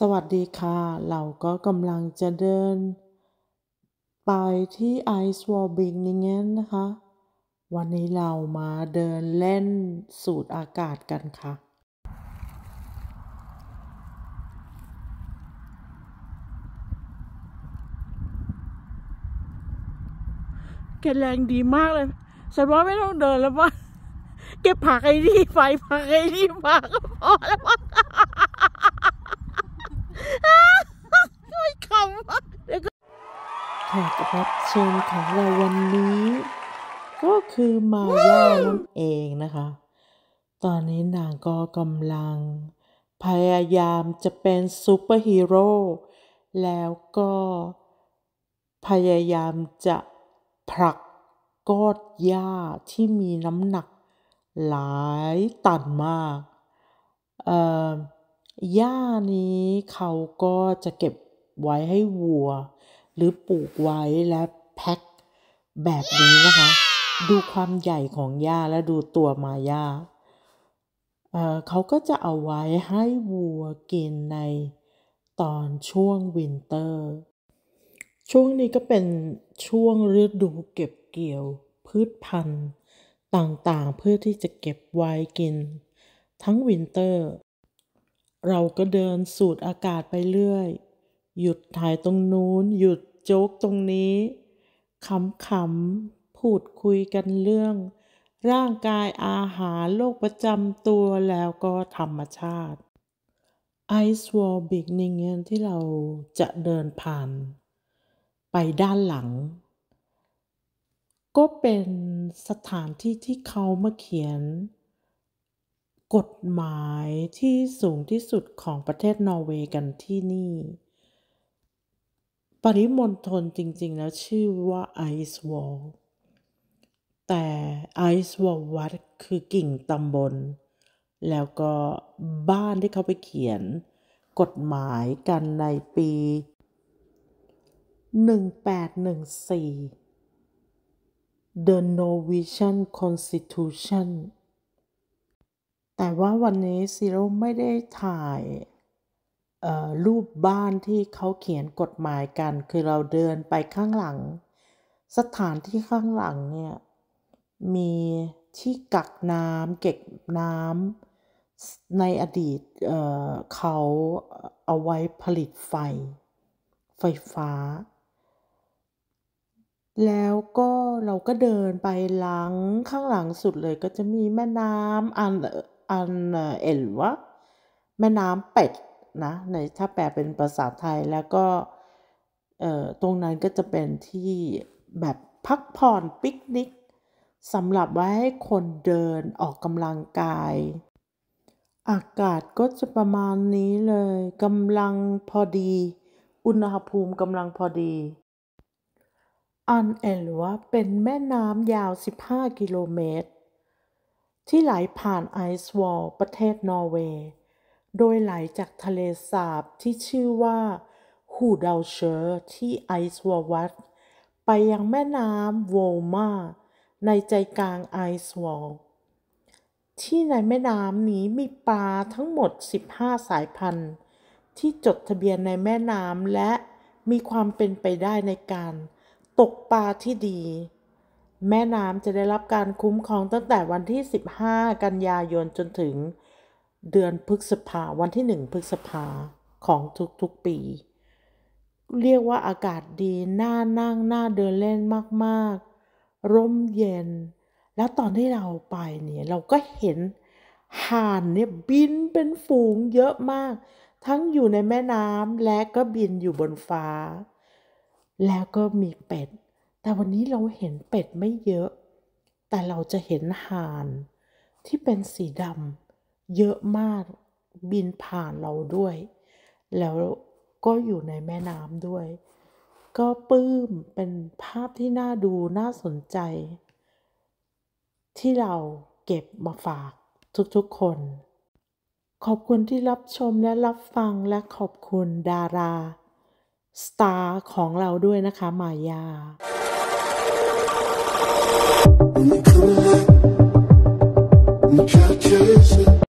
สวัสดีค่ะเราก็กำลังจะเดิน ไปที่ไอซ์วอลบิงนี่เงี้ยนะคะ วันนี้เรามาเดินเล่นสูดอากาศกันค่ะเกแรงดีมากเลยฉันว่าไม่ต้องเดินแล้วว่าเก็บผักไอ้นี่ไฟผักไอ้นี่มาก็พอแล้วว่าแกรับเชิญของเราวันนี้ก็คือมาย่านั่นเองนะคะ ตอนนี้นางก็กำลังพยายามจะเป็นซูเปอร์ฮีโร่แล้วก็พยายามจะผลักก้อนหญ้าที่มีน้ำหนักหลายตันมากเอ่อหญ้านี้เขาก็จะเก็บไว้ให้วัวหรือปลูกไว้และแพ็คแบบนี้นะคะ ดูความใหญ่ของหญ้าและดูตัวมาหญ้าเขาก็จะเอาไว้ให้วัวกินในตอนช่วงวินเตอร์ ช่วงนี้ก็เป็นช่วงฤดูเก็บเกี่ยวพืชพันธุ์ต่างๆเพื่อที่จะเก็บไว้กิน ทั้งวินเตอร์เราก็เดินสูดอากาศไปเรื่อยหยุดถ่ายตรงนู้นหยุดโจ๊กตรงนี้ขำๆพูดคุยกันเรื่อง ร่างกายอาหารโรคประจำตัวแล้วก็ธรรมชาติไอซ์วอลบิกนิงเนที่เราจะเดินผ่าน ไปด้านหลัง ก็เป็นสถานที่ที่เขามาเขียน กฎหมายที่สูงที่สุดของประเทศนอร์เวย์กันที่นี่ปริมณฑลจริงๆแล้วชื่อว่า ไอซ์วอลแต่ไอซ์วอลวัดคือกิ่งตำบล แล้วก็บ้านที่เขาไปเขียน กฎหมายกันในปี 1814 The Norwegian Constitution แต่ว่าวันนี้ซีโร่ไม่ได้ถ่ายรูปบ้านที่เขาเขียนกฎหมายกัน คือเราเดินไปข้างหลัง สถานที่ข้างหลังเนี่ย มีที่กักน้ำเก็บน้ำในอดีตเเขาเอาไว้ผลิตไฟ ไฟฟ้า แล้วก็เราก็เดินไป หลังข้างหลังสุดเลยก็จะมีแม่น้ำอันอันเอ็นวะแม่น้ำเป็ดนะในถ้าแปลเป็นภาษาไทยแล้วก็ตรงนั้นก็จะเป็นที่แบบพักผ่อนปิกนิกสำหรับไว้ให้คนเดินออกกำลังกาย อากาศก็จะประมาณนี้เลยกำลังพอดี อุณหภูมิกำลังพอดีอันเอลวาเป็นแม่น้ำยาว 15 กิโลเมตร ที่ไหลผ่านไอซ์วอลประเทศนอร์เวย์โดยไหลจากทะเลสาบที่ชื่อว่าฮูดาเชอร์ที่ไอซ์วอวัตไปยังแม่น้ำโวลมาในใจกลางไอซ์วอลที่ในแม่น้ำนี้มีปลาทั้งหมด 15 สายพันธุ์ที่จดทะเบียนในแม่น้ำและมีความเป็นไปได้ในการตกปลาที่ดี แม่น้ำจะได้รับการคุ้มครองตั้งแต่วันที่ 15 กันยายนจนถึงเดือนพฤษภาวันที่หนึ่งพฤษภาของทุกๆปี เรียกว่าอากาศดีหน้านั่งหน้าเดินเล่นมากๆร่มเย็น แล้วตอนที่เราไปเนี่ยเราก็เห็นห่านเนี่ยบินเป็นฝูงเยอะมาก ทั้งอยู่ในแม่น้ำและก็บินอยู่บนฟ้า แล้วก็มีเป็ด แต่วันนี้เราเห็นเป็ดไม่เยอะ แต่เราจะเห็นห่านที่เป็นสีดำเยอะมากบินผ่านเราด้วย แล้วก็อยู่ในแม่น้ำด้วย ก็ปลื้มเป็นภาพที่น่าดูน่าสนใจ ที่เราเก็บมาฝากทุกๆคน ขอบคุณที่รับชมและรับฟังและขอบคุณดารา สตาร์ของเราด้วยนะคะมายา h